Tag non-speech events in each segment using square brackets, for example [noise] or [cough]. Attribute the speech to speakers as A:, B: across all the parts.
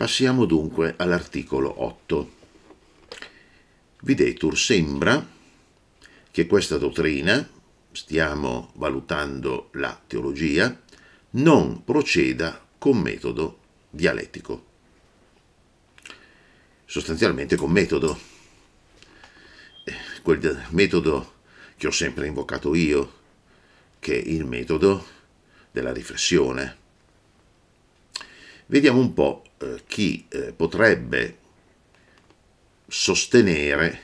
A: Passiamo dunque all'articolo 8. Videtur sembra che questa dottrina, stiamo valutando la teologia, non proceda con metodo dialettico. Sostanzialmente con metodo. Eh, quel metodo che ho sempre invocato io, che è il metodo della riflessione. Vediamo un po' Eh, chi eh, potrebbe sostenere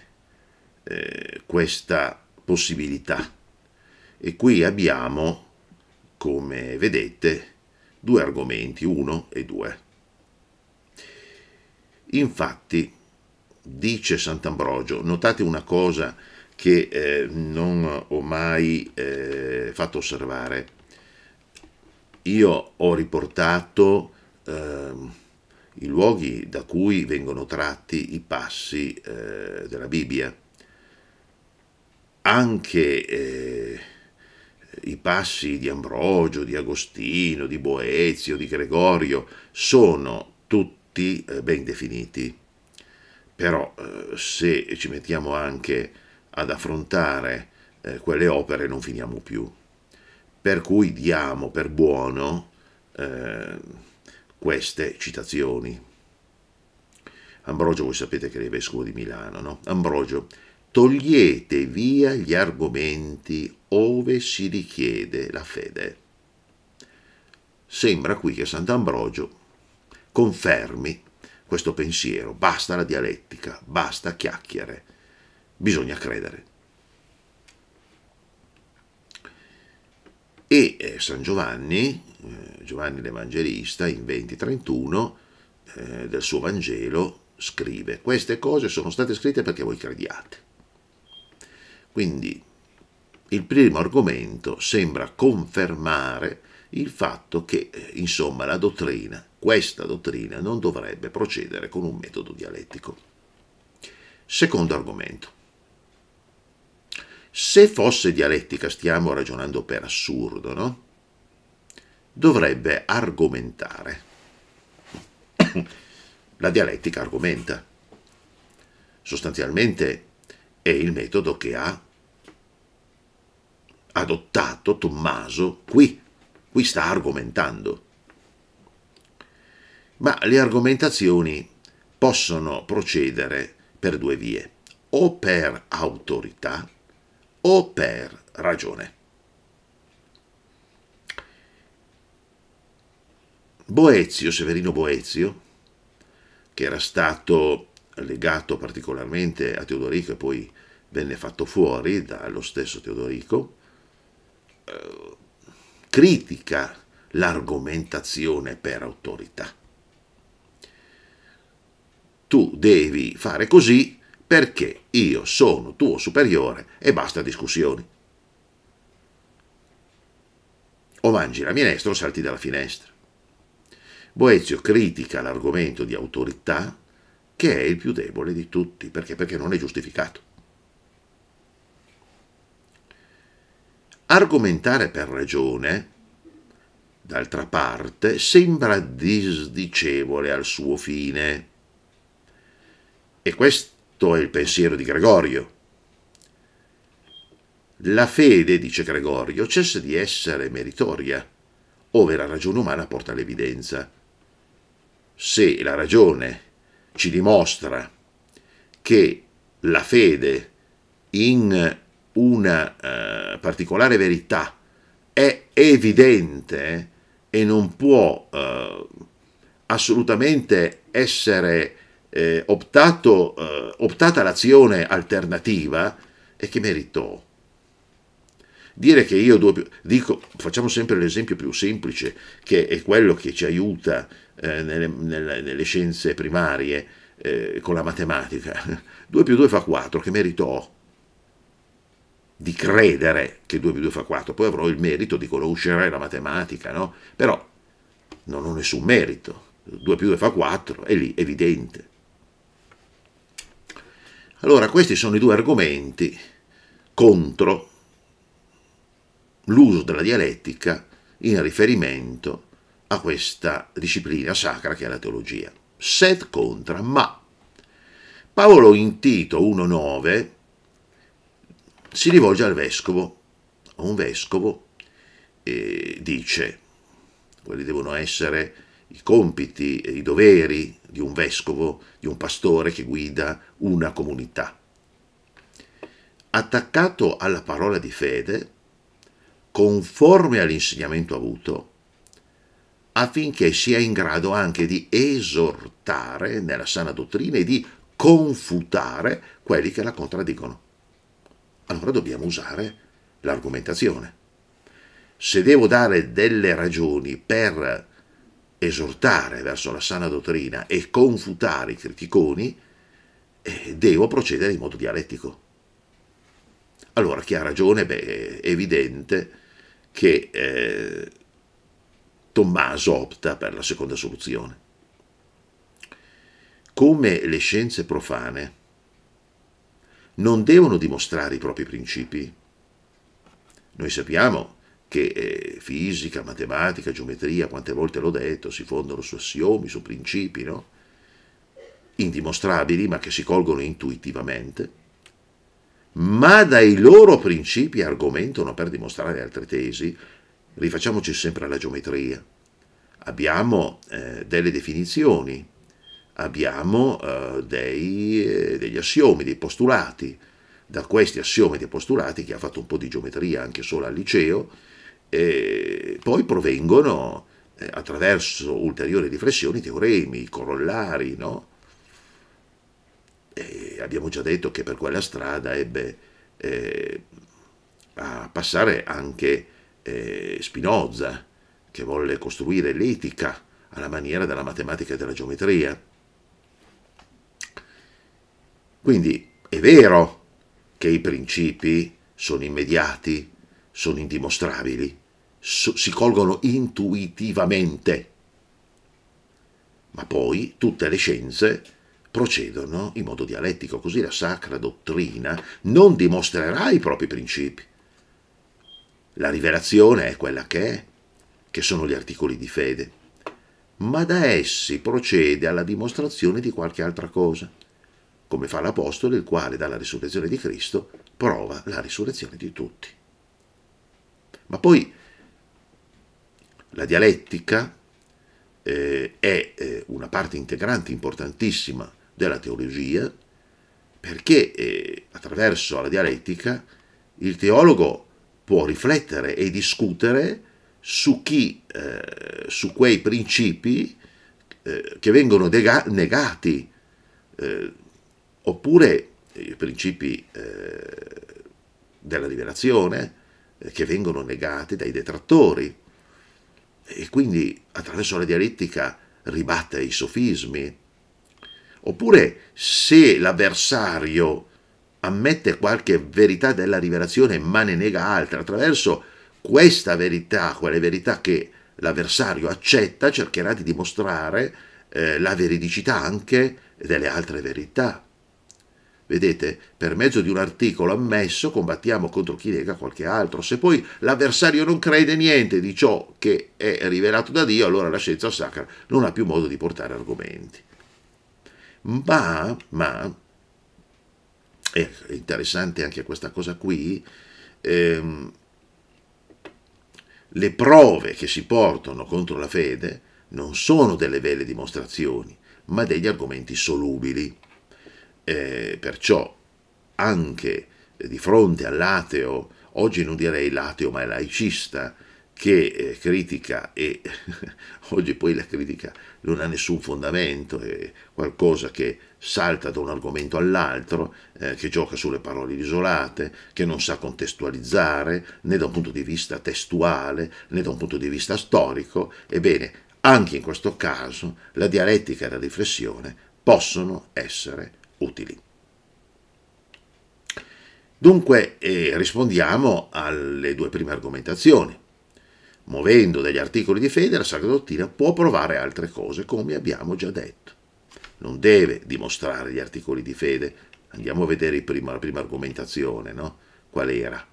A: eh, questa possibilità. E qui abbiamo, come vedete, due argomenti, uno e due. Infatti, dice Sant'Ambrogio, notate una cosa che eh, non ho mai eh, fatto osservare. Io ho riportato eh, i luoghi da cui vengono tratti i passi eh, della Bibbia. Anche eh, i passi di Ambrogio, di Agostino, di Boezio, di Gregorio sono tutti eh, ben definiti. Però eh, se ci mettiamo anche ad affrontare eh, quelle opere non finiamo più. Per cui diamo per buono eh, queste citazioni. Ambrogio, voi sapete che era il vescovo di Milano, no? Ambrogio, togliete via gli argomenti ove si richiede la fede. Sembra qui che Sant'Ambrogio confermi questo pensiero, basta la dialettica, basta chiacchiere, bisogna credere. E eh, San Giovanni eh, Giovanni l'Evangelista in 20-31 eh, del suo Vangelo scrive queste cose sono state scritte perché voi crediate. Quindi il primo argomento sembra confermare il fatto che eh, insomma la dottrina, questa dottrina non dovrebbe procedere con un metodo dialettico. Secondo argomento. Se fosse dialettica, stiamo ragionando per assurdo, no? dovrebbe argomentare. [coughs] La dialettica argomenta. Sostanzialmente è il metodo che ha adottato Tommaso qui. Qui sta argomentando. Ma le argomentazioni possono procedere per due vie, o per autorità o per ragione. Boezio, Severino Boezio, che era stato legato particolarmente a Teodorico e poi venne fatto fuori dallo stesso Teodorico, eh, critica l'argomentazione per autorità. Tu devi fare così perché io sono tuo superiore e basta discussioni. O mangi la minestra o salti dalla finestra. Boezio critica l'argomento di autorità che è il più debole di tutti, perché? perché non è giustificato. Argomentare per ragione, d'altra parte, sembra disdicevole al suo fine. E questo è il pensiero di Gregorio. La fede, dice Gregorio, cessa di essere meritoria, ove la ragione umana porta l'evidenza se la ragione ci dimostra che la fede in una eh, particolare verità è evidente e non può eh, assolutamente essere eh, optato, eh, optata l'azione alternativa, e che meritò Dire che io dico, facciamo sempre l'esempio più semplice, che è quello che ci aiuta eh, nelle, nelle, nelle, scienze primarie eh, con la matematica. 2 [laughs] più 2 fa 4, che merito ho? Di credere che 2 più 2 fa 4, poi avrò il merito di conoscere la matematica, no? Però non ho nessun merito. 2 più 2 fa 4, è lì, evidente. Allora, questi sono i due argomenti contro l'uso della dialettica in riferimento a questa disciplina sacra che è la teologia. Sed contra, ma Paolo in Tito 1.9 si rivolge al vescovo, a un vescovo, e dice, quelli devono essere i compiti e i doveri di un vescovo, di un pastore che guida una comunità. Attaccato alla parola di fede, conforme all'insegnamento avuto, affinché sia in grado anche di esortare nella sana dottrina e di confutare quelli che la contraddicono. Allora dobbiamo usare l'argomentazione. Se devo dare delle ragioni per esortare verso la sana dottrina e confutare i criticoni, eh, devo procedere in modo dialettico. Allora chi ha ragione? Beh, è evidente che eh, Tommaso opta per la seconda soluzione. Come le scienze profane non devono dimostrare i propri principi. Noi sappiamo che eh, fisica, matematica, geometria, quante volte l'ho detto, si fondano su assiomi, su principi, no? indimostrabili ma che si colgono intuitivamente ma dai loro principi argomentano per dimostrare altre tesi, rifacciamoci sempre alla geometria. Abbiamo eh, delle definizioni, abbiamo eh, dei, eh, degli assiomi, dei postulati. Da questi assiomi e postulati, che ha fatto un po' di geometria anche solo al liceo, eh, poi provengono eh, attraverso ulteriori riflessioni teoremi, corollari, no? E abbiamo già detto che per quella strada ebbe eh, a passare anche eh, Spinoza, che volle costruire l'etica alla maniera della matematica e della geometria. Quindi è vero che i principi sono immediati, sono indimostrabili, so, si colgono intuitivamente, ma poi tutte le scienze procedono in modo dialettico, così la sacra dottrina non dimostrerà i propri principi. La rivelazione è quella che è, che sono gli articoli di fede, ma da essi procede alla dimostrazione di qualche altra cosa, come fa l'Apostolo, il quale dalla risurrezione di Cristo prova la risurrezione di tutti. Ma poi la dialettica eh, è eh, una parte integrante, importantissima della teologia, perché eh, attraverso la dialettica il teologo può riflettere e discutere su, chi, eh, su quei principi eh, che vengono dega- negati, eh, oppure i principi eh, della liberazione eh, che vengono negati dai detrattori. E quindi attraverso la dialettica ribatte i sofismi, Oppure se l'avversario ammette qualche verità della rivelazione ma ne nega altre, attraverso questa verità, quelle verità che l'avversario accetta, cercherà di dimostrare eh, la veridicità anche delle altre verità. Vedete, per mezzo di un articolo ammesso combattiamo contro chi nega qualche altro. Se poi l'avversario non crede niente di ciò che è rivelato da Dio, allora la scienza sacra non ha più modo di portare argomenti ma, ma è interessante anche questa cosa qui, ehm, le prove che si portano contro la fede non sono delle vere dimostrazioni, ma degli argomenti solubili. Eh, perciò anche di fronte all'ateo, oggi non direi l'ateo ma è laicista, che eh, critica e [laughs] oggi poi la critica non ha nessun fondamento, è qualcosa che salta da un argomento all'altro, eh, che gioca sulle parole isolate, che non sa contestualizzare né da un punto di vista testuale né da un punto di vista storico, ebbene anche in questo caso la dialettica e la riflessione possono essere utili. Dunque eh, rispondiamo alle due prime argomentazioni muovendo degli articoli di fede, la Sacra Dottrina può provare altre cose, come abbiamo già detto. Non deve dimostrare gli articoli di fede. Andiamo a vedere primo, la prima argomentazione, no? Qual era?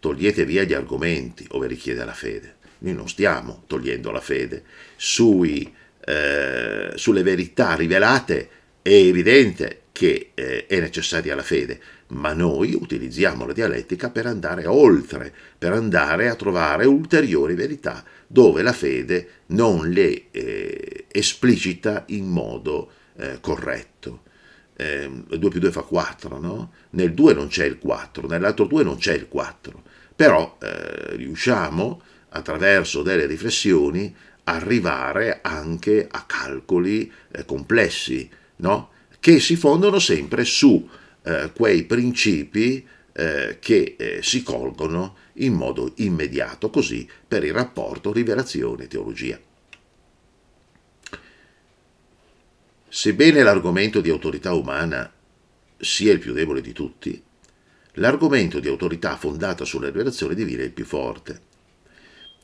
A: Togliete via gli argomenti, ove richiede la fede. Noi non stiamo togliendo la fede. Sui, eh, sulle verità rivelate è evidente che eh, è necessaria la fede, ma noi utilizziamo la dialettica per andare oltre, per andare a trovare ulteriori verità dove la fede non le eh, esplicita in modo eh, corretto. Eh, 2 più 2 fa 4, no? Nel 2 non c'è il 4, nell'altro 2 non c'è il 4, però eh, riusciamo attraverso delle riflessioni arrivare anche a calcoli eh, complessi, no? che si fondono sempre su eh, quei principi eh, che eh, si colgono in modo immediato, così per il rapporto rivelazione-teologia. Sebbene l'argomento di autorità umana sia il più debole di tutti, l'argomento di autorità fondata sulla rivelazione divina è il più forte.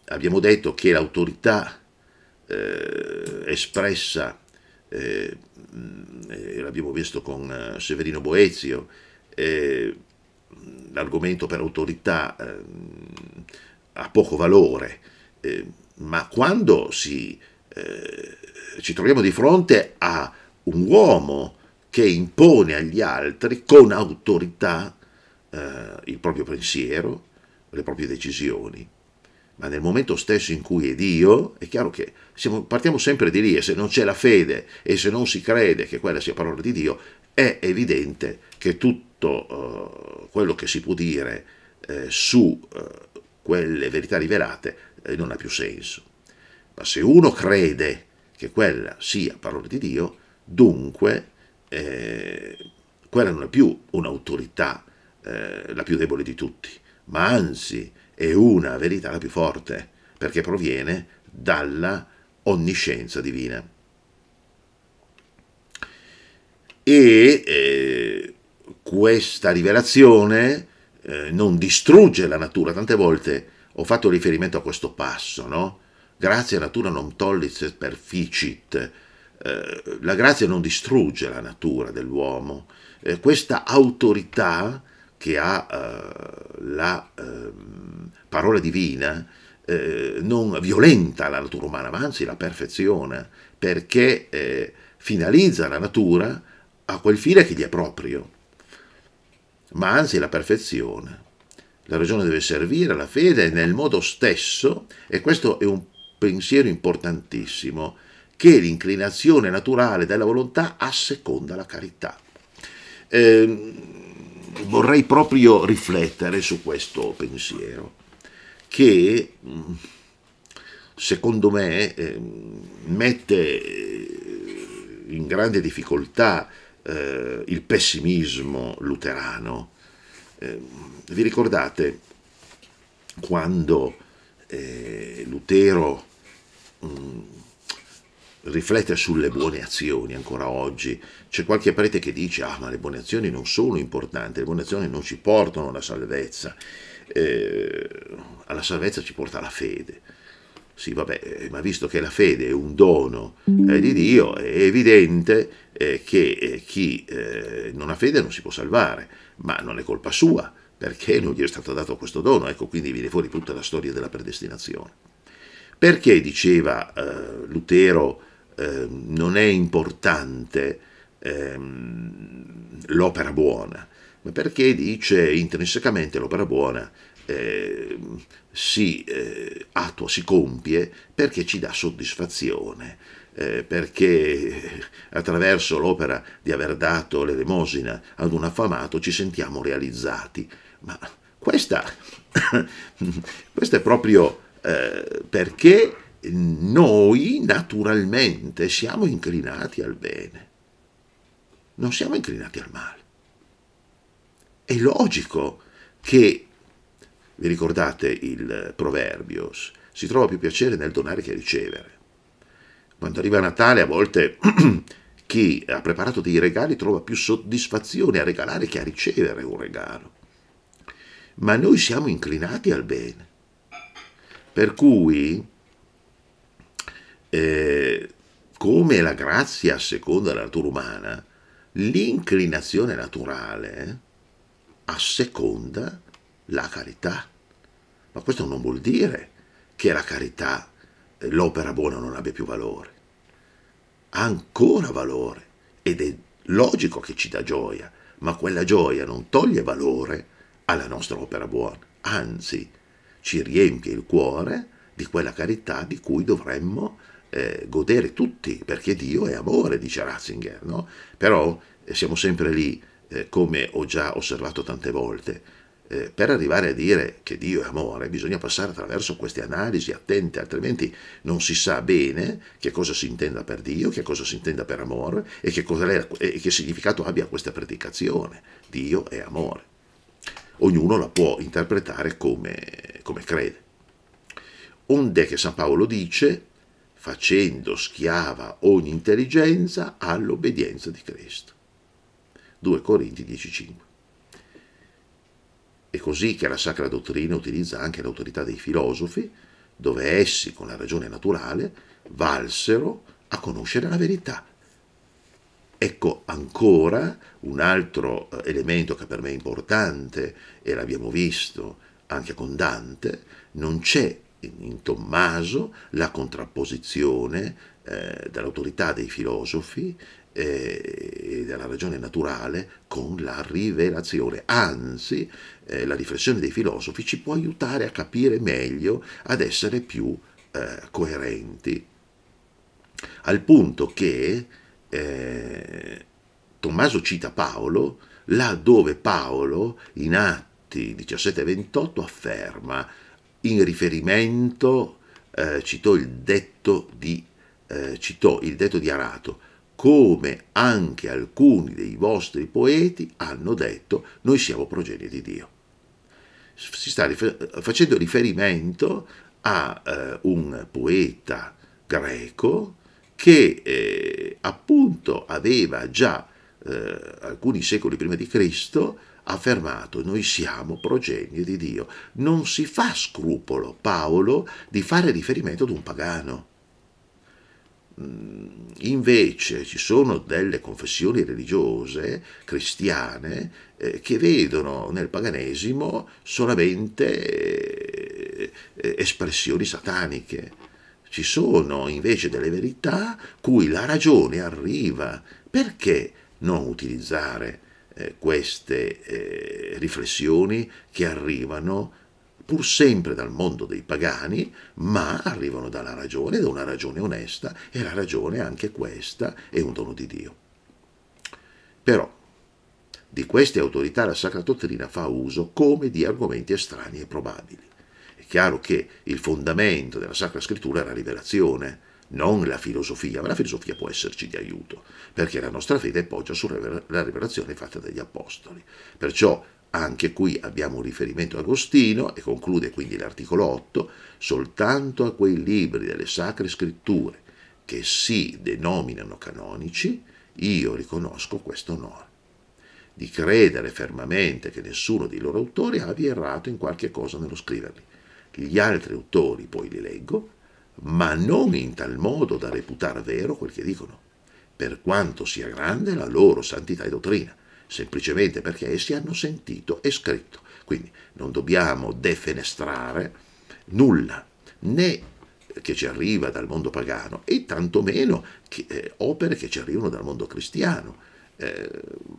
A: Abbiamo detto che l'autorità eh, espressa eh, mm, eh, l'abbiamo visto con eh, Severino Boezio, eh, l'argomento per autorità eh, ha poco valore, eh, ma quando si, ci troviamo di fronte a un uomo che impone agli altri con autorità il proprio pensiero, le proprie decisioni, ma nel momento stesso in cui è Dio, è chiaro che siamo, partiamo sempre di lì e se non c'è la fede e se non si crede che quella sia parola di Dio, è evidente che tutto eh, quello che si può dire eh, su eh, quelle verità rivelate eh, non ha più senso. Ma se uno crede che quella sia parola di Dio, dunque eh, quella non è più un'autorità eh, la più debole di tutti, ma anzi è una verità la più forte, perché proviene dalla onniscienza divina. E eh, questa rivelazione eh, non distrugge la natura, tante volte ho fatto riferimento a questo passo, no? Grazia natura non tollis perficit. Eh, la grazia non distrugge la natura dell'uomo. Eh, questa autorità che ha eh, la eh, parola divina eh, non violenta la natura umana, ma anzi la perfeziona, perché eh, finalizza la natura a quel fine che gli è proprio, ma anzi la perfeziona. La ragione deve servire alla fede nel modo stesso, e questo è un pensiero importantissimo, che l'inclinazione naturale della volontà asseconda la carità. Eh, vorrei proprio riflettere su questo pensiero, che mm, secondo me ehm, mette eh, in grande difficoltà eh, il pessimismo luterano. Ehm, vi ricordate quando eh, Lutero mm, riflette sulle buone azioni ancora oggi. C'è qualche prete che dice, ah ma le buone azioni non sono importanti, le buone azioni non ci portano alla salvezza, eh, alla salvezza ci porta la fede. Sì, vabbè, eh, ma visto che la fede è un dono eh, di Dio, è evidente eh, che eh, chi eh, non ha fede non si può salvare, ma non è colpa sua, perché non gli è stato dato questo dono. Ecco, quindi viene fuori tutta la storia della predestinazione. Perché diceva Lutero Ehm, non è importante ehm, l'opera buona, ma perché dice intrinsecamente l'opera buona eh, si eh, attua, si compie perché ci dà soddisfazione, eh, perché attraverso l'opera di aver dato l'elemosina ad un affamato ci sentiamo realizzati. Ma questa, [coughs] questa è proprio eh, perché noi naturalmente siamo inclinati al bene, non siamo inclinati al male. È logico che, vi ricordate il proverbio, si trova più piacere nel donare che ricevere. Quando arriva Natale a volte [clears throat] chi ha preparato dei regali trova più soddisfazione a regalare che a ricevere un regalo. Ma noi siamo inclinati al bene. Per cui eh, come la grazia a seconda della natura umana, l'inclinazione naturale eh, a seconda la carità. Ma questo non vuol dire che la carità, eh, l'opera buona non abbia più valore. Ha ancora valore ed è logico che ci dà gioia, ma quella gioia non toglie valore alla nostra opera buona, anzi ci riempie il cuore di quella carità di cui dovremmo eh, godere tutti, perché Dio è amore, dice Ratzinger, no? Però eh, siamo sempre lì, eh, come ho già osservato tante volte, eh, per arrivare a dire che Dio è amore bisogna passare attraverso queste analisi attente, altrimenti non si sa bene che cosa si intenda per Dio, che cosa si intenda per amore e che, è, e che significato abbia questa predicazione. Dio è amore. Ognuno la può interpretare come, come crede. Onde che San Paolo dice, facendo schiava ogni intelligenza all'obbedienza di Cristo. 2 Corinti 10.5. È così che la sacra dottrina utilizza anche l'autorità dei filosofi, dove essi, con la ragione naturale, valsero a conoscere la verità. Ecco ancora un altro eh, elemento che per me è importante, e l'abbiamo visto anche con Dante, non c'è in Tommaso la contrapposizione eh, dall'autorità dei filosofi eh, e della ragione naturale con la rivelazione. Anzi, eh, la riflessione dei filosofi ci può aiutare a capire meglio, ad essere più eh, coerenti. Al punto che eh, Tommaso cita Paolo là dove Paolo in Atti 17 28 afferma in riferimento, eh, citò il detto di, eh, citò il detto di Arato, come anche alcuni dei vostri poeti hanno detto, noi siamo progenie di Dio. Si sta rifer facendo riferimento a eh, un poeta greco che eh, appunto aveva già eh, alcuni secoli prima di Cristo affermato noi siamo progenie di Dio. Non si fa scrupolo Paolo di fare riferimento ad un pagano. Mm, invece ci sono delle confessioni religiose cristiane eh, che vedono nel paganesimo solamente eh, eh, espressioni sataniche. Ci sono invece delle verità cui la ragione arriva. Perché non utilizzare eh, queste eh, riflessioni che arrivano pur sempre dal mondo dei pagani, ma arrivano dalla ragione, da una ragione onesta, e la ragione anche questa è un dono di Dio. Però di queste autorità la Sacra Dottrina fa uso come di argomenti estranei e probabili. È chiaro che il fondamento della Sacra Scrittura è la rivelazione, non la filosofia, ma la filosofia può esserci di aiuto, perché la nostra fede poggia sulla rivelazione fatta dagli apostoli. Perciò anche qui abbiamo un riferimento ad Agostino e conclude quindi l'articolo 8, soltanto a quei libri delle sacre scritture che si denominano canonici, io riconosco questo onore di credere fermamente che nessuno dei loro autori abbia errato in qualche cosa nello scriverli. Gli altri autori poi li leggo ma non in tal modo da reputare vero quel che dicono, per quanto sia grande la loro santità e dottrina, semplicemente perché essi hanno sentito e scritto. Quindi non dobbiamo defenestrare nulla, né che ci arriva dal mondo pagano e tantomeno che, eh, opere che ci arrivano dal mondo cristiano. Eh,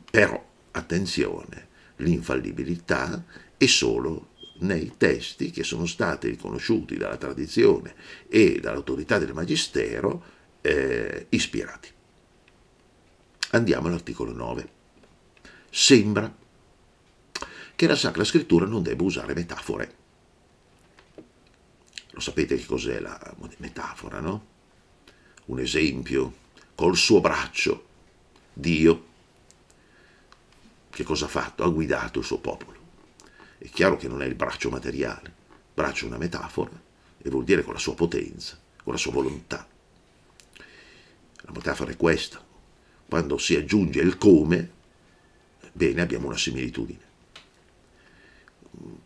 A: però, attenzione, l'infallibilità è solo nei testi che sono stati riconosciuti dalla tradizione e dall'autorità del Magistero eh, ispirati. Andiamo all'articolo 9. Sembra che la Sacra Scrittura non debba usare metafore. Lo sapete che cos'è la metafora, no? Un esempio, col suo braccio, Dio, che cosa ha fatto? Ha guidato il suo popolo. È chiaro che non è il braccio materiale, il braccio è una metafora e vuol dire con la sua potenza, con la sua volontà. La metafora è questa. Quando si aggiunge il come, bene, abbiamo una similitudine.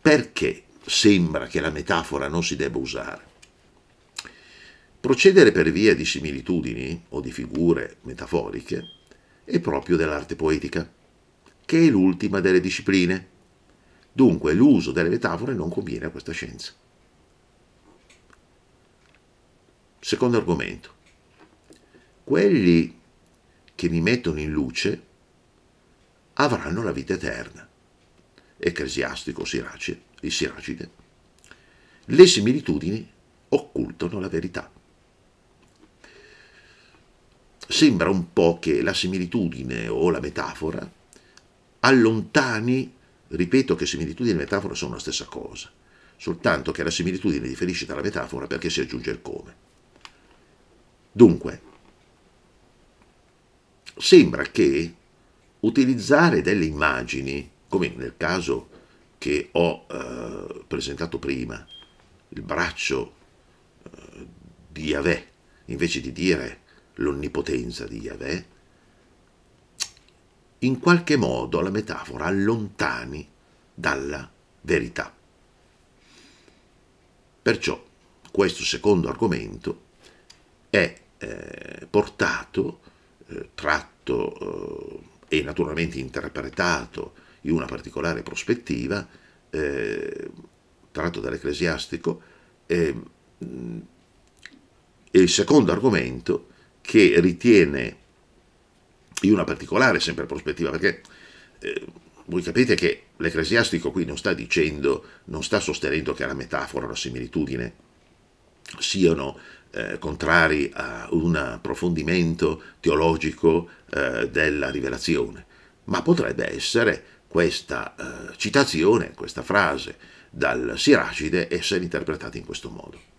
A: Perché sembra che la metafora non si debba usare? Procedere per via di similitudini o di figure metaforiche è proprio dell'arte poetica, che è l'ultima delle discipline Dunque l'uso delle metafore non conviene a questa scienza. Secondo argomento. Quelli che mi mettono in luce avranno la vita eterna. Ecclesiastico Sirace, il Siracide. Le similitudini occultano la verità. Sembra un po' che la similitudine o la metafora allontani Ripeto che similitudine e metafora sono la stessa cosa, soltanto che la similitudine differisce dalla metafora perché si aggiunge il come. Dunque, sembra che utilizzare delle immagini, come nel caso che ho eh, presentato prima, il braccio eh, di Yahweh, invece di dire l'onnipotenza di Yahweh, in qualche modo la metafora allontani dalla verità. Perciò questo secondo argomento è eh, portato, eh, tratto eh, e naturalmente interpretato in una particolare prospettiva, eh, tratto dall'ecclesiastico, è eh, il secondo argomento che ritiene in una particolare sempre prospettiva, perché eh, voi capite che l'ecclesiastico qui non sta dicendo, non sta sostenendo che la metafora, la similitudine siano eh, contrari a un approfondimento teologico eh, della rivelazione, ma potrebbe essere questa eh, citazione, questa frase dal Siracide essere interpretata in questo modo.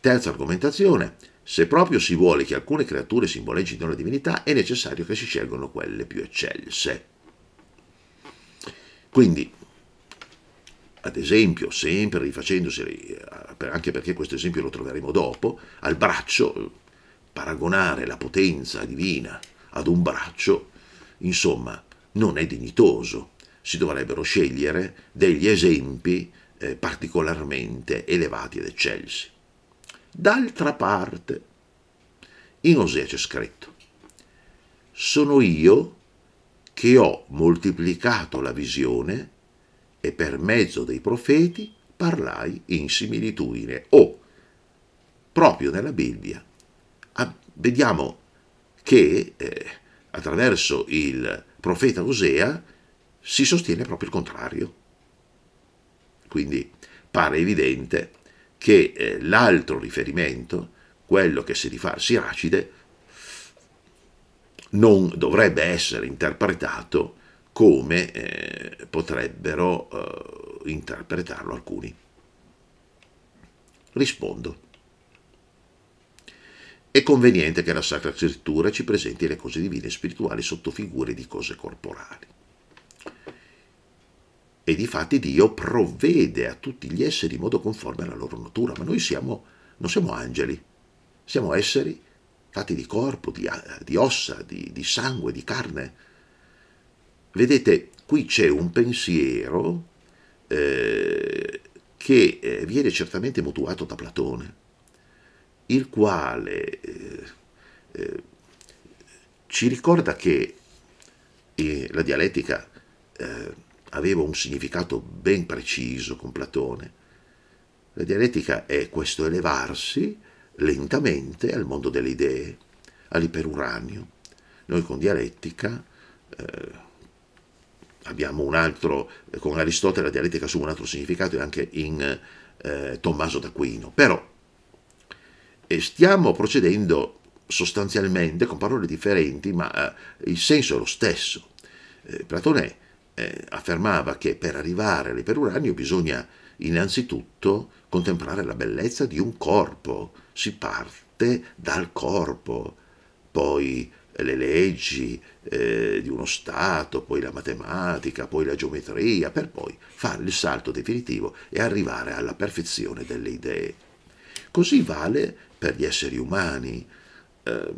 A: Terza argomentazione, se proprio si vuole che alcune creature simboleggino la divinità, è necessario che si scelgano quelle più eccelse. Quindi, ad esempio, sempre rifacendosi, eh, anche perché questo esempio lo troveremo dopo, al braccio, paragonare la potenza divina ad un braccio, insomma, non è dignitoso. Si dovrebbero scegliere degli esempi eh, particolarmente elevati ed eccelsi. D'altra parte, in Osea c'è scritto, sono io che ho moltiplicato la visione e per mezzo dei profeti parlai in similitudine. O, proprio nella Bibbia, vediamo che eh, attraverso il profeta Osea si sostiene proprio il contrario. Quindi pare evidente che eh, l'altro riferimento, quello che si rifà al Siracide, non dovrebbe essere interpretato come eh, potrebbero eh, interpretarlo alcuni. Rispondo. È conveniente che la Sacra Scrittura ci presenti le cose divine e spirituali sotto figure di cose corporali. E difatti Dio provvede a tutti gli esseri in modo conforme alla loro natura, ma noi siamo, non siamo angeli, siamo esseri fatti di corpo, di, eh, di ossa, di, di sangue, di carne. Vedete, qui c'è un pensiero eh, che eh, viene certamente mutuato da Platone, il quale eh, eh, ci ricorda che eh, la dialettica aveva un significato ben preciso con Platone. La dialettica è questo elevarsi lentamente al mondo delle idee, all'iperuranio. Noi con dialettica eh, abbiamo un altro, con Aristotele la dialettica assume un altro significato e anche in eh, Tommaso d'Aquino, però stiamo procedendo sostanzialmente con parole differenti, ma eh, il senso è lo stesso. Eh, Platone eh, affermava che per arrivare all'iperuranio bisogna innanzitutto contemplare la bellezza di un corpo, si parte dal corpo, poi le leggi eh, di uno Stato, poi la matematica, poi la geometria, per poi fare il salto definitivo e arrivare alla perfezione delle idee. Così vale per gli esseri umani. Eh,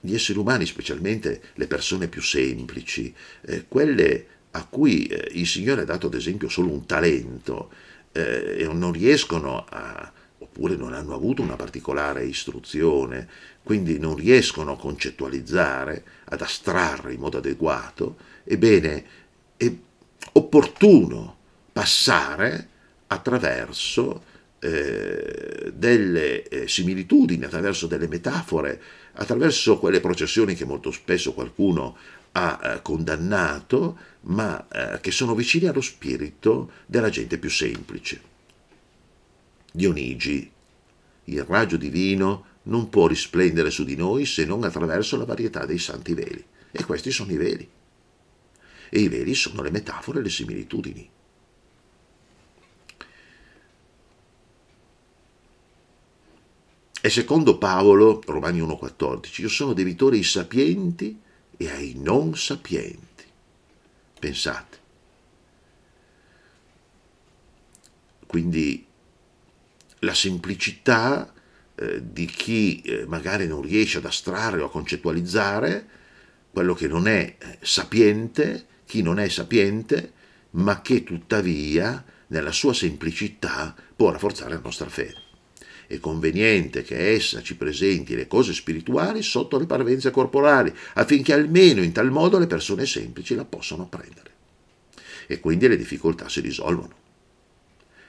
A: gli esseri umani, specialmente le persone più semplici, eh, quelle a cui eh, il Signore ha dato ad esempio solo un talento eh, e non riescono a, oppure non hanno avuto una particolare istruzione, quindi non riescono a concettualizzare, ad astrarre in modo adeguato, ebbene è opportuno passare attraverso eh, delle eh, similitudini, attraverso delle metafore, attraverso quelle processioni che molto spesso qualcuno ha eh, condannato, ma eh, che sono vicine allo spirito della gente più semplice. Dionigi, il raggio divino non può risplendere su di noi se non attraverso la varietà dei santi veli, e questi sono i veli. E i veli sono le metafore e le similitudini. E secondo Paolo, Romani 1,14, io sono debitore ai sapienti e ai non sapienti. Pensate. Quindi la semplicità eh, di chi eh, magari non riesce ad astrarre o a concettualizzare quello che non è eh, sapiente, chi non è sapiente, ma che tuttavia nella sua semplicità può rafforzare la nostra fede è conveniente che essa ci presenti le cose spirituali sotto le parvenze corporali, affinché almeno in tal modo le persone semplici la possano apprendere. E quindi le difficoltà si risolvono.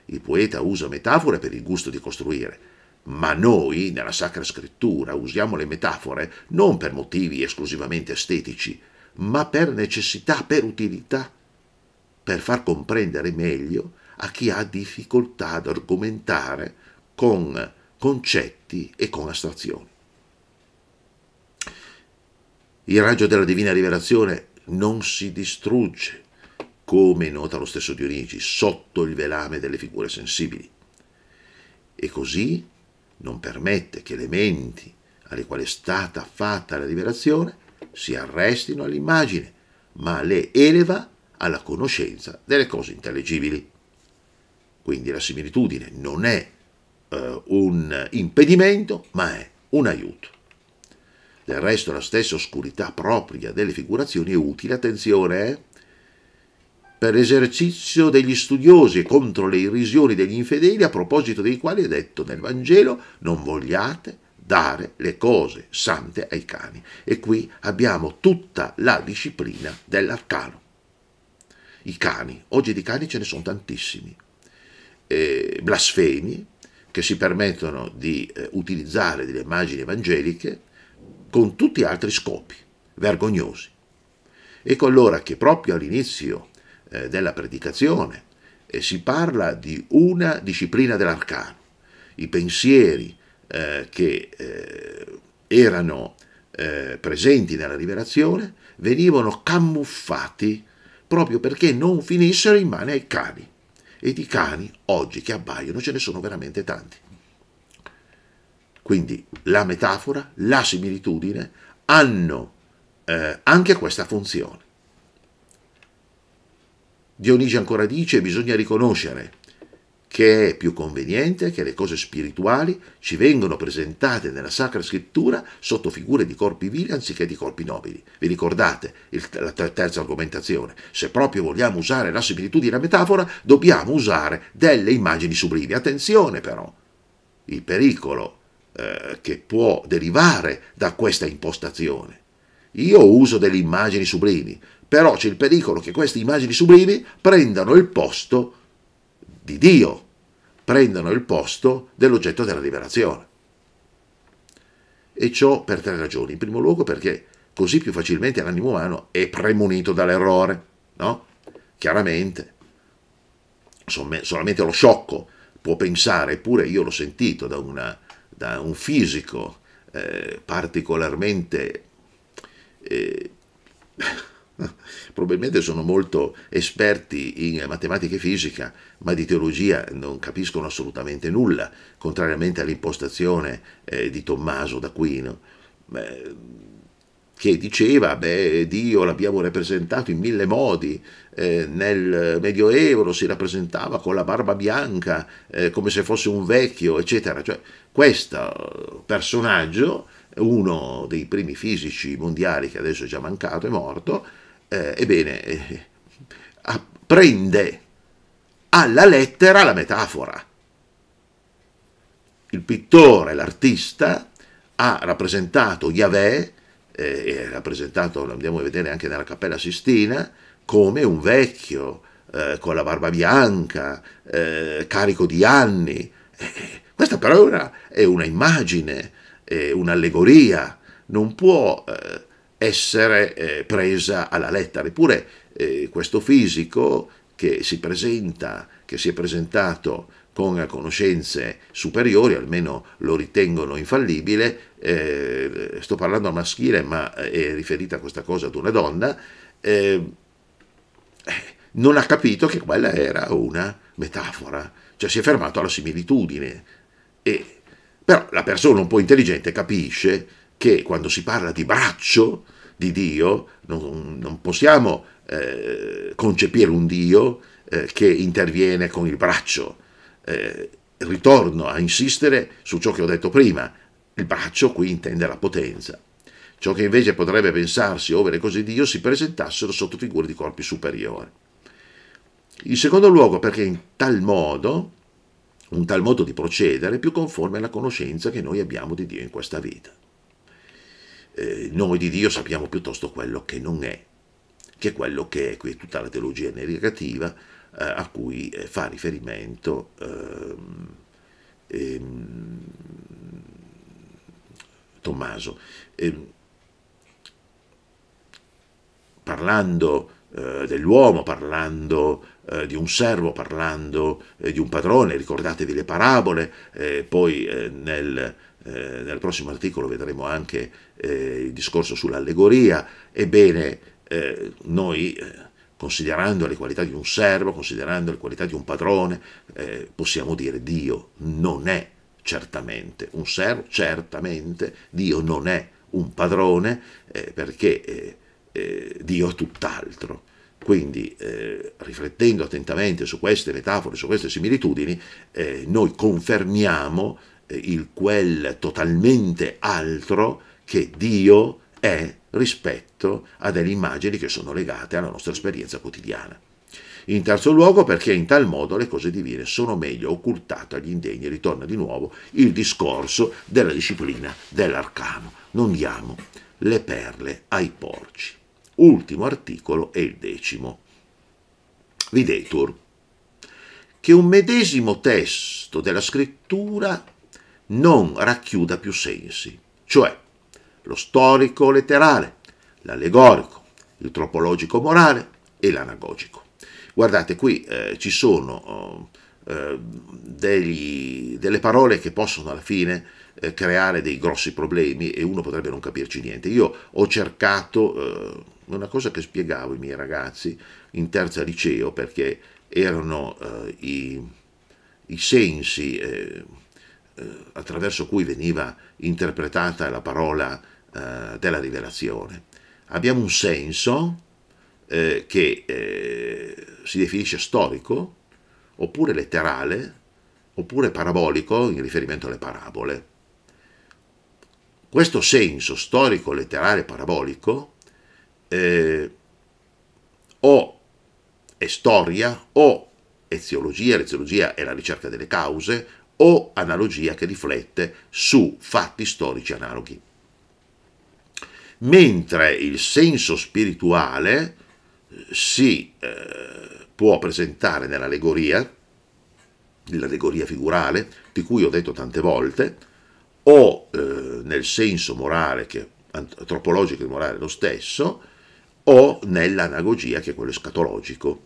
A: Il poeta usa metafore per il gusto di costruire, ma noi nella Sacra Scrittura usiamo le metafore non per motivi esclusivamente estetici, ma per necessità, per utilità, per far comprendere meglio a chi ha difficoltà ad argomentare con concetti e con astrazioni. Il raggio della divina rivelazione non si distrugge, come nota lo stesso Dionigi, sotto il velame delle figure sensibili. E così non permette che le menti alle quali è stata fatta la rivelazione si arrestino all'immagine, ma le eleva alla conoscenza delle cose intellegibili. Quindi la similitudine non è eh, un impedimento, ma è un aiuto. Del resto la stessa oscurità propria delle figurazioni è utile, attenzione, eh? per esercizio degli studiosi e contro le irrisioni degli infedeli, a proposito dei quali è detto nel Vangelo, non vogliate dare le cose sante ai cani. E qui abbiamo tutta la disciplina dell'arcano. I cani, oggi di cani ce ne sono tantissimi, eh, blasfemi, che si permettono di eh, utilizzare delle immagini evangeliche con tutti altri scopi vergognosi. Ecco allora che proprio all'inizio eh, della predicazione eh, si parla di una disciplina dell'arcano, i pensieri eh, che eh, erano eh, presenti nella rivelazione venivano camuffati proprio perché non finissero in mano ai cani e di cani oggi che abbaiono ce ne sono veramente tanti. Quindi la metafora, la similitudine hanno eh, anche questa funzione. Dionigi ancora dice bisogna riconoscere che è più conveniente che le cose spirituali ci vengano presentate nella Sacra Scrittura sotto figure di corpi vili anziché di corpi nobili. Vi ricordate il, la terza argomentazione? Se proprio vogliamo usare la similitudine e la metafora, dobbiamo usare delle immagini sublimi. Attenzione però, il pericolo eh, che può derivare da questa impostazione. Io uso delle immagini sublimi, però c'è il pericolo che queste immagini sublimi prendano il posto di Dio prendono il posto dell'oggetto della liberazione. E ciò per tre ragioni. In primo luogo perché così più facilmente l'animo umano è premunito dall'errore, no? Chiaramente, solamente lo sciocco può pensare, eppure io l'ho sentito da, una, da, un fisico eh, particolarmente... Eh, [laughs] Probabilmente sono molto esperti in matematica e fisica, ma di teologia non capiscono assolutamente nulla, contrariamente all'impostazione eh, di Tommaso d'Aquino, eh, che diceva, beh, Dio l'abbiamo rappresentato in mille modi, eh, nel Medioevo lo si rappresentava con la barba bianca, eh, come se fosse un vecchio, eccetera. Cioè, questo personaggio uno dei primi fisici mondiali che adesso è già mancato, è morto, eh, ebbene, eh, prende alla lettera la metafora. Il pittore, l'artista, ha rappresentato Yahweh, eh, è rappresentato, lo andiamo a vedere anche nella Cappella Sistina, come un vecchio eh, con la barba bianca, eh, carico di anni. Eh, questa però è una, è una immagine, è un'allegoria, non può eh, essere eh, presa alla lettera. Eppure eh, questo fisico che si presenta, che si è presentato con conoscenze superiori, almeno lo ritengono infallibile, eh, sto parlando al maschile ma è riferita questa cosa ad una donna, eh, non ha capito che quella era una metafora, cioè si è fermato alla similitudine. E, però la persona un po' intelligente capisce che quando si parla di braccio di Dio non, non possiamo eh, concepire un Dio eh, che interviene con il braccio. Eh, ritorno a insistere su ciò che ho detto prima, il braccio qui intende la potenza. Ciò che invece potrebbe pensarsi ovvero le cose di Dio si presentassero sotto figure di corpi superiori. In secondo luogo perché in tal modo, un tal modo di procedere è più conforme alla conoscenza che noi abbiamo di Dio in questa vita eh, noi di Dio sappiamo piuttosto quello che non è, che è quello che è, qui tutta la teologia negativa eh, a cui eh, fa riferimento ehm, ehm, Tommaso. Ehm, parlando eh, dell'uomo, parlando eh, di un servo, parlando eh, di un padrone, ricordatevi le parabole, poi nel eh, nel prossimo articolo vedremo anche eh, il discorso sull'allegoria, ebbene eh, noi eh, considerando le qualità di un servo, considerando le qualità di un padrone, eh, possiamo dire Dio non è certamente un servo, certamente Dio non è un padrone perché Dio è tutt'altro. Quindi, eh, riflettendo attentamente su queste metafore, su queste similitudini, eh, noi confermiamo il quel totalmente altro che Dio è rispetto a delle immagini che sono legate alla nostra esperienza quotidiana. In terzo luogo perché in tal modo le cose divine sono meglio occultate agli indegni. Ritorna di nuovo il discorso della disciplina dell'arcano. Non diamo le perle ai porci. Ultimo articolo e il decimo. Videtur. Che un medesimo testo della scrittura non racchiuda più sensi, cioè lo storico letterale, l'allegorico, il tropologico morale e l'anagogico. Guardate, qui eh, ci sono oh, eh, degli, delle parole che possono alla fine eh, creare dei grossi problemi e uno potrebbe non capirci niente. Io ho cercato eh, una cosa che spiegavo ai miei ragazzi in terza liceo perché erano eh, i, i, sensi eh, eh, attraverso cui veniva interpretata la parola eh, della rivelazione. Abbiamo un senso eh, che si definisce storico, oppure letterale, oppure parabolico in riferimento alle parabole. Questo senso storico, letterale, parabolico eh, o è storia o è ziologia, la ziologia è la ricerca delle cause, o analogia che riflette su fatti storici analoghi. Mentre il senso spirituale eh, si eh, può presentare nell'allegoria, nell'allegoria figurale, di cui ho detto tante volte, o eh, nel senso morale, che antropologico e morale lo stesso, o nell'analogia, che è quello escatologico.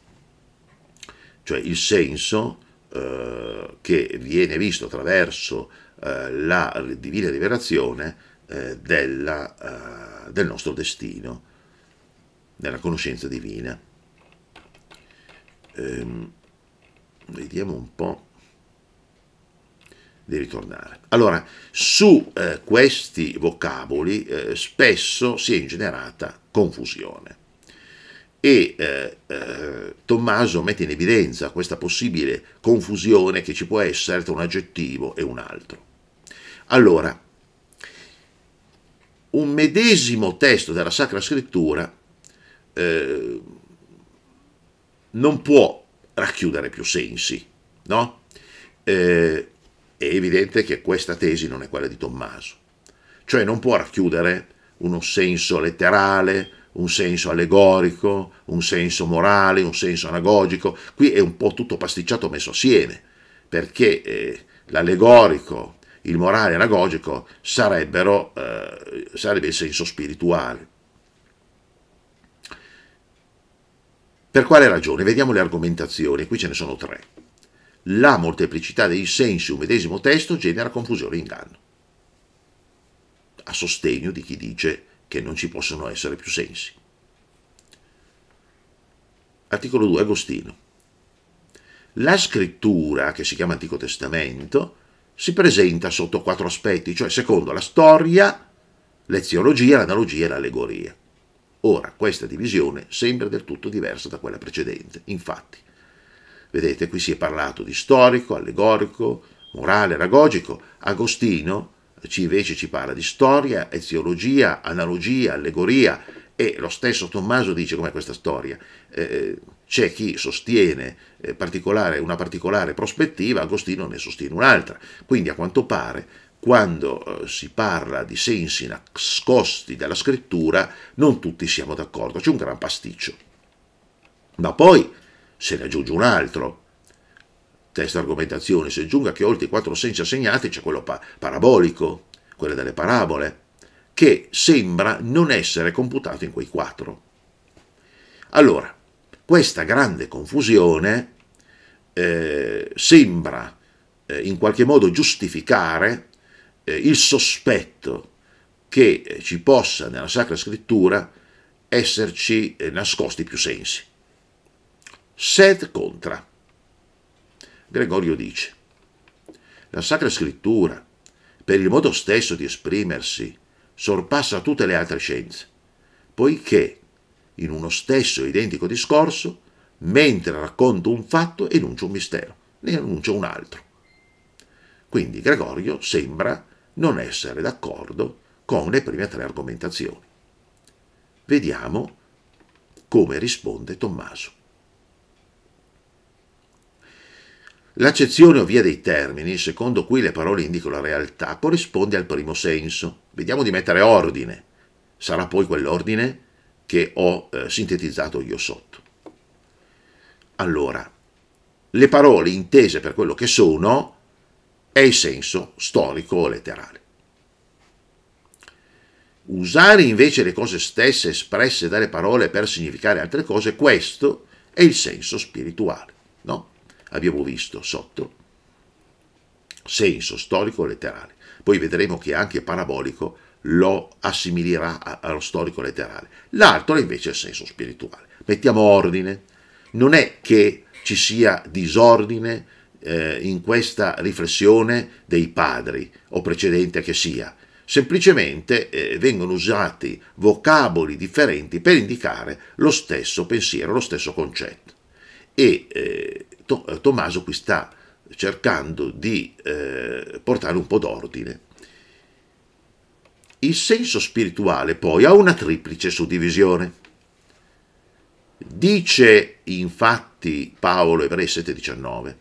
A: Cioè il senso eh, che viene visto attraverso eh, la divina rivelazione eh, della, eh, del nostro destino, della conoscenza divina. Ehm, vediamo un po' di ritornare. Allora, su eh, questi vocaboli eh, spesso si è ingenerata confusione e eh, eh, Tommaso mette in evidenza questa possibile confusione che ci può essere tra un aggettivo e un altro. Allora, un medesimo testo della Sacra Scrittura eh, non può racchiudere più sensi, no? Eh, è evidente che questa tesi non è quella di Tommaso, cioè non può racchiudere uno senso letterale, un senso allegorico, un senso morale, un senso anagogico, qui è un po' tutto pasticciato messo assieme, perché eh, l'allegorico, il morale anagogico sarebbero, eh, sarebbe il senso spirituale. Per quale ragione? Vediamo le argomentazioni, qui ce ne sono tre. La molteplicità dei sensi un medesimo testo genera confusione e inganno, a sostegno di chi dice che non ci possono essere più sensi. Articolo 2 Agostino. La scrittura, che si chiama Antico Testamento, si presenta sotto quattro aspetti, cioè secondo la storia, l'eziologia, l'analogia e l'allegoria. Ora, questa divisione sembra del tutto diversa da quella precedente. Infatti, vedete, qui si è parlato di storico, allegorico, morale, ragogico. Agostino ci invece ci parla di storia, eziologia, analogia, allegoria e lo stesso Tommaso dice com'è questa storia. Eh, eh, c'è chi sostiene eh, particolare, una particolare prospettiva, Agostino ne sostiene un'altra. Quindi a quanto pare quando eh, si parla di sensi nascosti dalla scrittura non tutti siamo d'accordo, c'è un gran pasticcio. Ma poi se ne aggiunge un altro, testa argomentazione, se giunga che oltre i quattro sensi assegnati c'è quello pa parabolico, quello delle parabole, che sembra non essere computato in quei quattro. Allora, questa grande confusione eh, sembra eh, in qualche modo giustificare eh, il sospetto che ci possa nella Sacra Scrittura esserci eh, nascosti più sensi. Sed contra. Gregorio dice, la Sacra Scrittura, per il modo stesso di esprimersi, sorpassa tutte le altre scienze, poiché in uno stesso identico discorso, mentre racconta un fatto, enuncia un mistero, ne annuncia un altro. Quindi Gregorio sembra non essere d'accordo con le prime tre argomentazioni. Vediamo come risponde Tommaso. L'accezione o via dei termini, secondo cui le parole indicano la realtà, corrisponde al primo senso. Vediamo di mettere ordine. Sarà poi quell'ordine che ho eh, sintetizzato io sotto. Allora, le parole intese per quello che sono è il senso storico o letterale. Usare invece le cose stesse espresse dalle parole per significare altre cose, questo è il senso spirituale, no? abbiamo visto sotto senso storico-letterale. Poi vedremo che anche parabolico lo assimilerà allo storico-letterale. L'altro invece è il senso spirituale. Mettiamo ordine. Non è che ci sia disordine eh, in questa riflessione dei padri o precedente che sia. Semplicemente eh, vengono usati vocaboli differenti per indicare lo stesso pensiero, lo stesso concetto. E eh, to eh, Tommaso qui sta cercando di eh, portare un po' d'ordine. Il senso spirituale poi ha una triplice suddivisione. Dice infatti Paolo Ebrei 7,19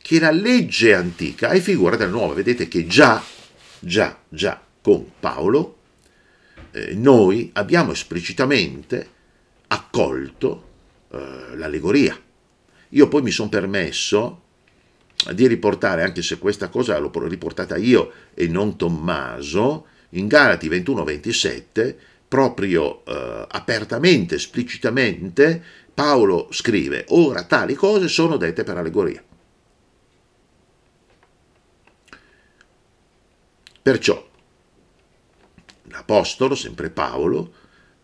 A: che la legge antica è figura della nuova. Vedete che già, già, già con Paolo eh, noi abbiamo esplicitamente accolto eh, l'allegoria io poi mi sono permesso di riportare, anche se questa cosa l'ho riportata io e non Tommaso, in Galati 21-27, proprio eh, apertamente, esplicitamente, Paolo scrive, ora tali cose sono dette per allegoria. Perciò l'Apostolo, sempre Paolo,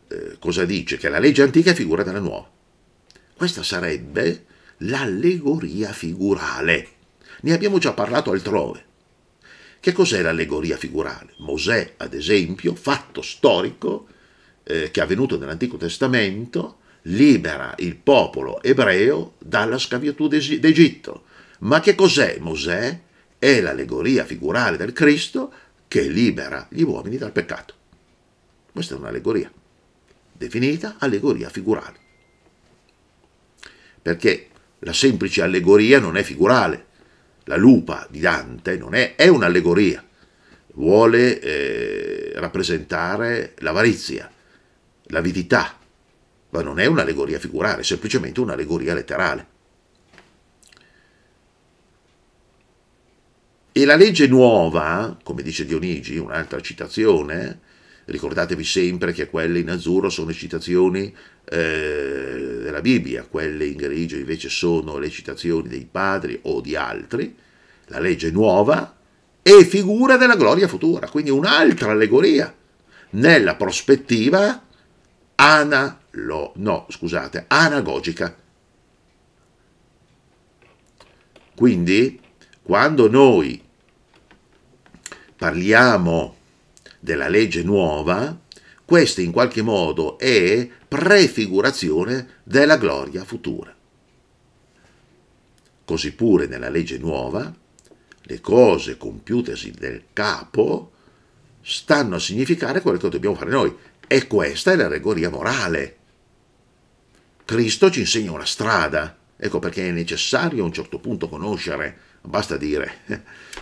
A: eh, cosa dice? Che la legge antica è figura della nuova. Questa sarebbe l'allegoria figurale. Ne abbiamo già parlato altrove. Che cos'è l'allegoria figurale? Mosè, ad esempio, fatto storico eh, che è avvenuto nell'Antico Testamento, libera il popolo ebreo dalla schiavitù d'Egitto. Ma che cos'è Mosè? È l'allegoria figurale del Cristo che libera gli uomini dal peccato. Questa è un'allegoria, definita allegoria figurale. Perché la semplice allegoria non è figurale. La lupa di Dante è, è un'allegoria, vuole eh, rappresentare l'avarizia, l'avidità, ma non è un'allegoria figurale, è semplicemente un'allegoria letterale. E la legge nuova, come dice Dionigi, un'altra citazione, Ricordatevi sempre che quelle in azzurro sono le citazioni eh, della Bibbia, quelle in grigio invece sono le citazioni dei padri o di altri, la legge nuova e figura della gloria futura, quindi un'altra allegoria nella prospettiva analo, no, scusate, anagogica. Quindi, quando noi parliamo di della legge nuova, questo in qualche modo è prefigurazione della gloria futura. Così pure nella legge nuova, le cose compiutesi del capo stanno a significare quello che dobbiamo fare noi. E questa è la regoria morale. Cristo ci insegna una strada. Ecco perché è necessario a un certo punto conoscere, basta dire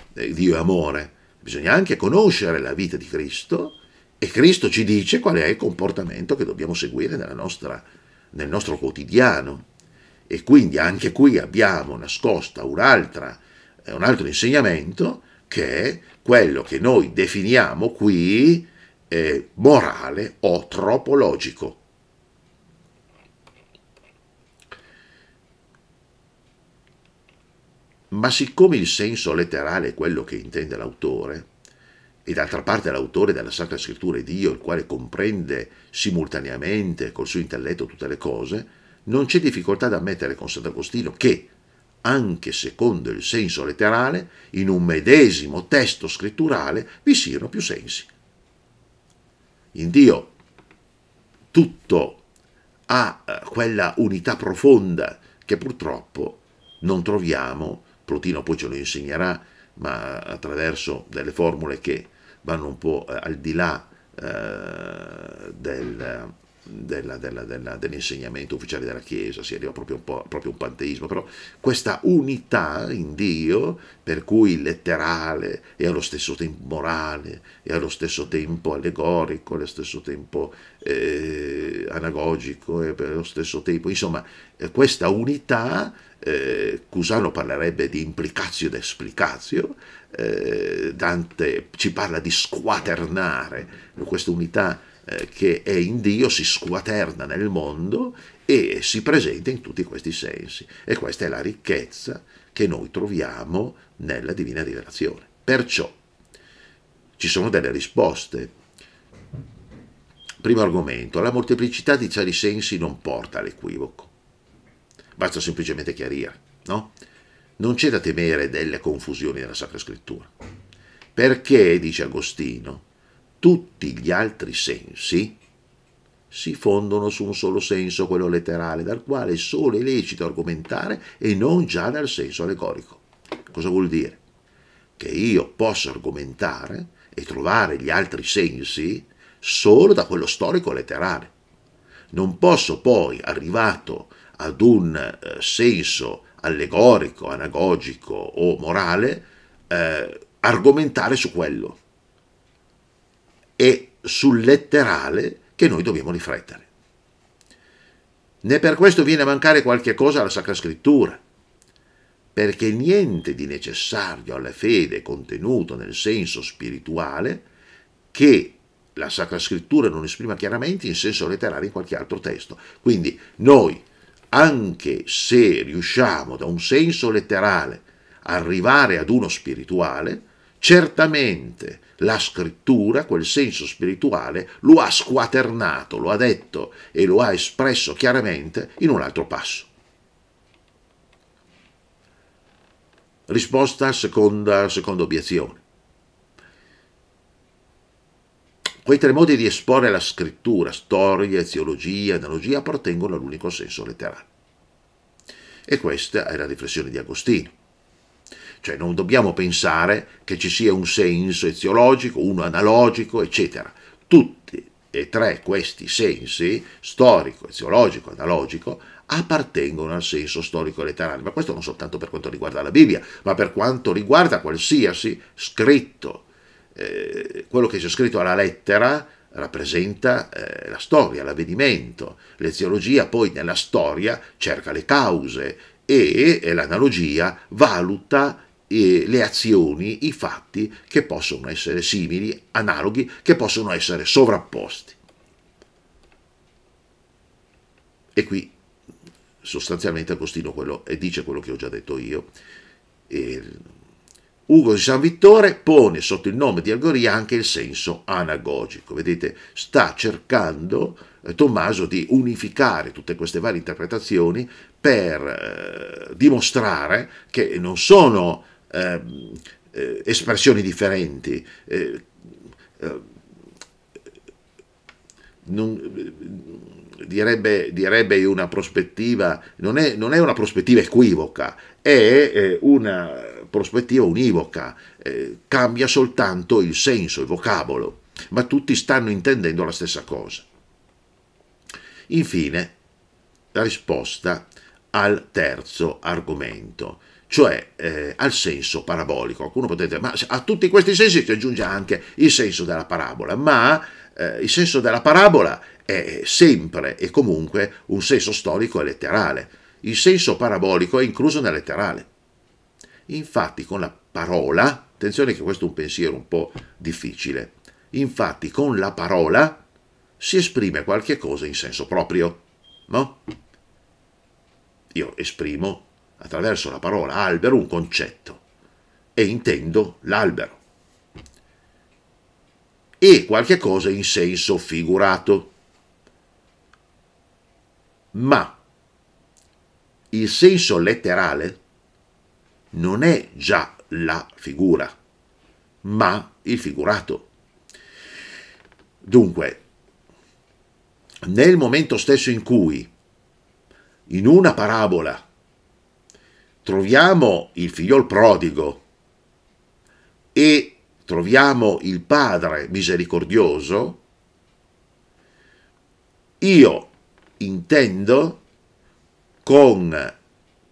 A: [laughs] Dio è amore, bisogna anche conoscere la vita di Cristo e Cristo ci dice qual è il comportamento che dobbiamo seguire nostra, nel nostro quotidiano. E quindi anche qui abbiamo nascosta un'altra, eh, un altro insegnamento che è quello che noi definiamo qui eh, morale o tropologico. ma siccome il senso letterale è quello che intende l'autore, e d'altra parte l'autore della Sacra Scrittura è Dio, il quale comprende simultaneamente col suo intelletto tutte le cose, non c'è difficoltà ad ammettere con Sant'Agostino che, anche secondo il senso letterale, in un medesimo testo scritturale vi siano più sensi. In Dio tutto ha eh, quella unità profonda che purtroppo non troviamo Plotino poi ce lo insegnerà, ma attraverso delle formule che vanno un po' eh, al di là eh, del, della, della, della, dell'insegnamento ufficiale della Chiesa, si arriva proprio un, po', proprio un panteismo, però questa unità in Dio, per cui letterale e allo stesso tempo morale, e allo stesso tempo allegorico, allo stesso tempo eh, anagogico, e allo stesso tempo, insomma, eh, questa unità eh, Cusano parlerebbe di implicazio ed esplicazio, eh, Dante ci parla di squaternare, questa unità eh, che è in Dio si squaterna nel mondo e si presenta in tutti questi sensi. E questa è la ricchezza che noi troviamo nella divina rivelazione. Perciò ci sono delle risposte. Primo argomento, la molteplicità di tali sensi non porta all'equivoco basta semplicemente chiarire, no? Non c'è da temere delle confusioni della Sacra Scrittura, perché, dice Agostino, tutti gli altri sensi si fondono su un solo senso, quello letterale, dal quale solo è lecito argomentare e non già dal senso allegorico. Cosa vuol dire? Che io posso argomentare e trovare gli altri sensi solo da quello storico letterale. Non posso poi, arrivato ad un eh, senso allegorico, anagogico o morale, eh, argomentare su quello e sul letterale che noi dobbiamo riflettere. Né per questo viene a mancare qualche cosa alla Sacra Scrittura, perché niente di necessario alla fede è contenuto nel senso spirituale che la Sacra Scrittura non esprima chiaramente in senso letterale in qualche altro testo. Quindi noi anche se riusciamo da un senso letterale arrivare ad uno spirituale, certamente la scrittura, quel senso spirituale, lo ha squaternato, lo ha detto e lo ha espresso chiaramente in un altro passo. Risposta a seconda, seconda obiezione. Quei tre modi di esporre la scrittura, storia, eziologia, analogia, appartengono all'unico senso letterale. E questa è la riflessione di Agostino. Cioè non dobbiamo pensare che ci sia un senso eziologico, uno analogico, eccetera. Tutti e tre questi sensi, storico, eziologico, analogico, appartengono al senso storico letterale. Ma questo non soltanto per quanto riguarda la Bibbia, ma per quanto riguarda qualsiasi scritto eh, quello che c'è scritto alla lettera rappresenta eh, la storia, l'avvenimento. L'eziologia poi nella storia cerca le cause e, e l'analogia valuta eh, le azioni, i fatti che possono essere simili, analoghi, che possono essere sovrapposti. E qui sostanzialmente Agostino quello, dice quello che ho già detto io. E, Ugo di San Vittore pone sotto il nome di Algoria anche il senso anagogico. Vedete, sta cercando eh, Tommaso di unificare tutte queste varie interpretazioni per eh, dimostrare che non sono ehm, eh, espressioni differenti, eh, eh, non, eh, direbbe, direbbe, una prospettiva, non è, non è, una prospettiva equivoca, è una prospettiva univoca, eh, cambia soltanto il senso, il vocabolo, ma tutti stanno intendendo la stessa cosa. Infine, la risposta al terzo argomento, cioè eh, al senso parabolico. Qualcuno potete, ma a tutti questi sensi si aggiunge anche il senso della parabola, ma eh, il senso della parabola è sempre e comunque un senso storico e letterale. Il senso parabolico è incluso nel letterale. Infatti con la parola, attenzione che questo è un pensiero un po' difficile, infatti con la parola si esprime qualche cosa in senso proprio, no? Io esprimo attraverso la parola albero un concetto e intendo l'albero e qualche cosa in senso figurato. Ma il senso letterale non è già la figura, ma il figurato. Dunque, nel momento stesso in cui in una parabola troviamo il figliol prodigo e troviamo il padre misericordioso, io intendo con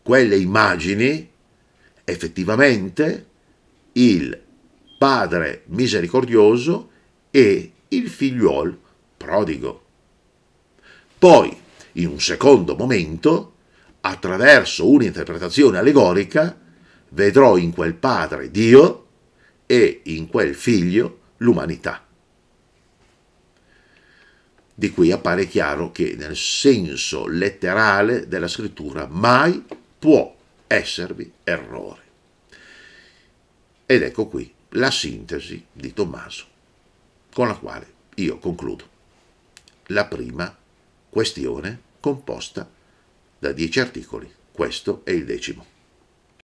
A: quelle immagini effettivamente il Padre misericordioso e il figliuol prodigo. Poi, in un secondo momento, attraverso un'interpretazione allegorica, vedrò in quel Padre Dio e in quel Figlio l'umanità. Di qui appare chiaro che nel senso letterale della scrittura mai può esservi errore. Ed ecco qui la sintesi di Tommaso, con la quale io concludo. La prima questione composta da dieci articoli, questo è il decimo.